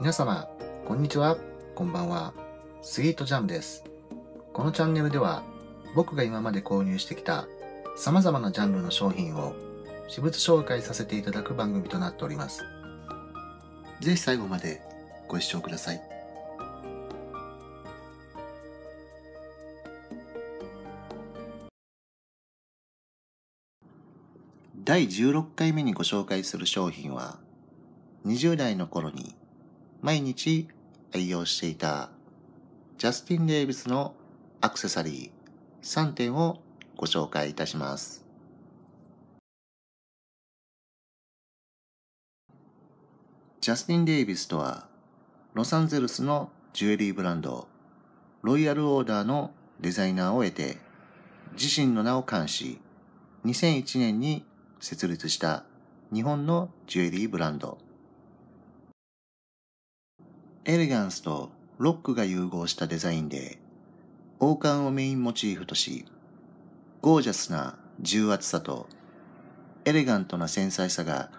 皆様、こんにちは、こんばんは。スイートジャムです。このチャンネルでは、僕が今まで購入してきた様々なジャンルの商品を私物紹介させていただく番組となっております。ぜひ最後までご視聴ください。第16回目にご紹介する商品は、20代の頃に毎日愛用していたジャスティン・デイビスのアクセサリー3点をご紹介いたします。ジャスティン・デイビスとはロサンゼルスのジュエリーブランドロイヤル・オーダーのデザイナーを得て自身の名を冠し2001年に設立した日本のジュエリーブランド。エレガンスとロックが融合したデザインで、王冠をメインモチーフとし、ゴージャスな重厚さとエレガントな繊細さが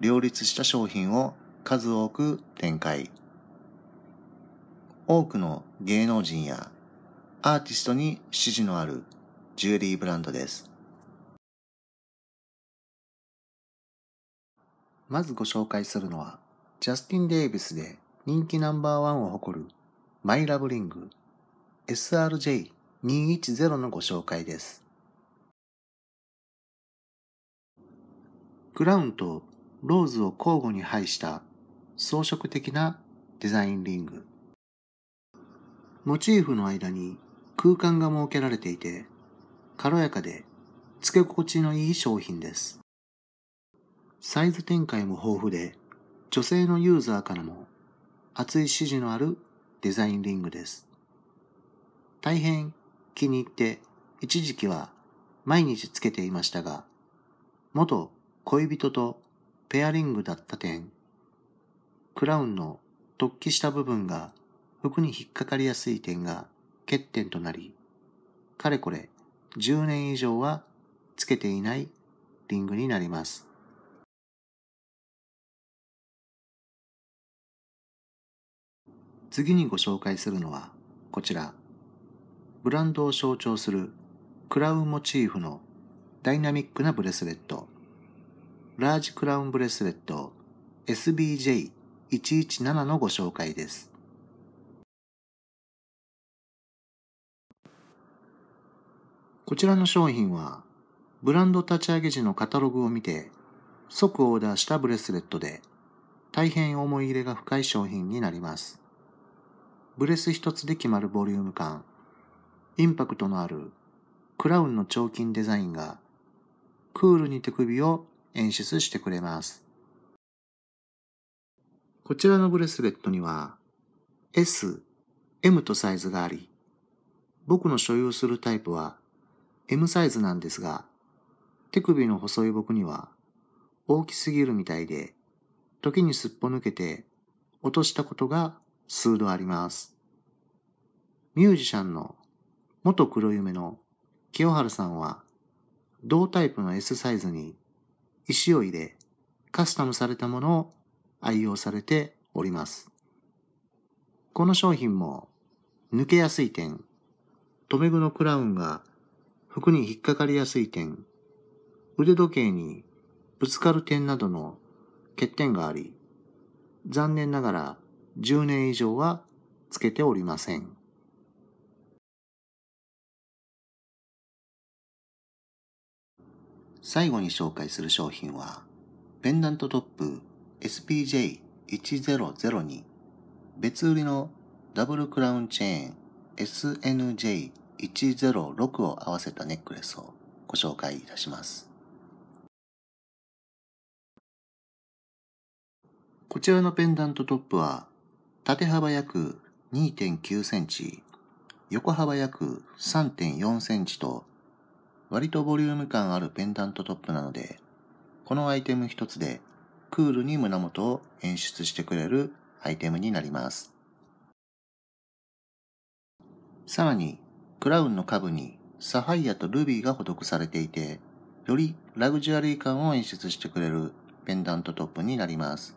両立した商品を数多く展開。多くの芸能人やアーティストに支持のあるジュエリーブランドです。まずご紹介するのは、ジャスティン・デイビスで人気ナンバーワンを誇るマイラブリング SRJ210 のご紹介です。クラウンとローズを交互に配した装飾的なデザインリング。モチーフの間に空間が設けられていて、軽やかで付け心地のいい商品です。サイズ展開も豊富で、女性のユーザーからも熱い支持のあるデザインリングです。大変気に入って一時期は毎日つけていましたが、元恋人とペアリングだった点、クラウンの突起した部分が服に引っかかりやすい点が欠点となり、かれこれ10年以上はつけていないリングになります。次にご紹介するのはこちらブランドを象徴するクラウンモチーフのダイナミックなブレスレットラージクラウンブレスレット SBJ117 のご紹介ですこちらの商品はブランド立ち上げ時のカタログを見て即オーダーしたブレスレットで大変思い入れが深い商品になります。ブレス一つで決まるボリューム感インパクトのあるクラウンの彫金デザインがクールに手首を演出してくれますこちらのブレスレットには S、M とサイズがあり僕の所有するタイプは M サイズなんですが手首の細い僕には大きすぎるみたいで時にすっぽ抜けて落としたことが数度あります。ミュージシャンの元黒夢の清原さんは同タイプの S サイズに石を入れカスタムされたものを愛用されております。この商品も抜けやすい点、留め具のクラウンが服に引っかかりやすい点、腕時計にぶつかる点などの欠点があり、残念ながら10年以上はつけておりません。最後に紹介する商品は、ペンダントトップ SPJ1002 別売りのダブルクラウンチェーン SNJ106 を合わせたネックレスをご紹介いたします。こちらのペンダントトップは縦幅約2.9センチ、横幅約3.4センチと、割とボリューム感あるペンダントトップなので、このアイテム一つでクールに胸元を演出してくれるアイテムになります。さらに、クラウンの下部にサファイアとルビーが施されていて、よりラグジュアリー感を演出してくれるペンダントトップになります。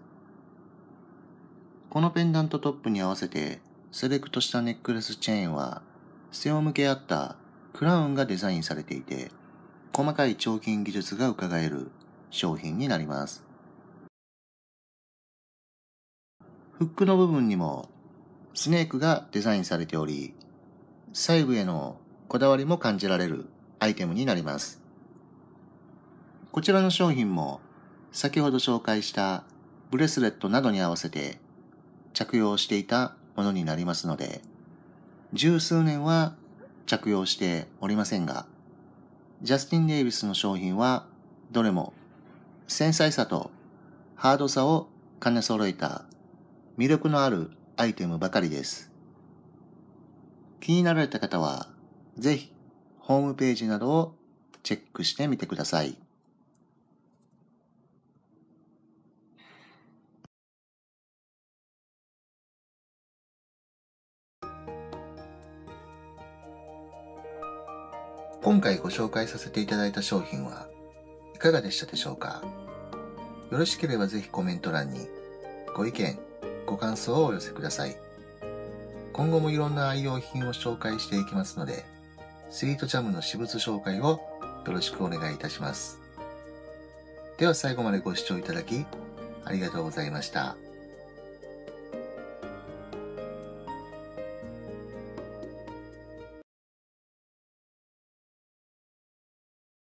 このペンダントトップに合わせてセレクトしたネックレスチェーンは背を向け合ったクラウンがデザインされていて細かい彫金技術が伺える商品になります。フックの部分にもスネークがデザインされており、細部へのこだわりも感じられるアイテムになります。こちらの商品も先ほど紹介したブレスレットなどに合わせて着用していたものになりますので、十数年は着用しておりませんが、ジャスティン・デイビスの商品はどれも繊細さとハードさを兼ね揃えた魅力のあるアイテムばかりです。気になられた方はぜひホームページなどをチェックしてみてください。今回ご紹介させていただいた商品はいかがでしたでしょうかよろしければぜひコメント欄にご意見、ご感想をお寄せください。今後もいろんな愛用品を紹介していきますので、スイートジャムの私物紹介をよろしくお願いいたします。では最後までご視聴いただきありがとうございました。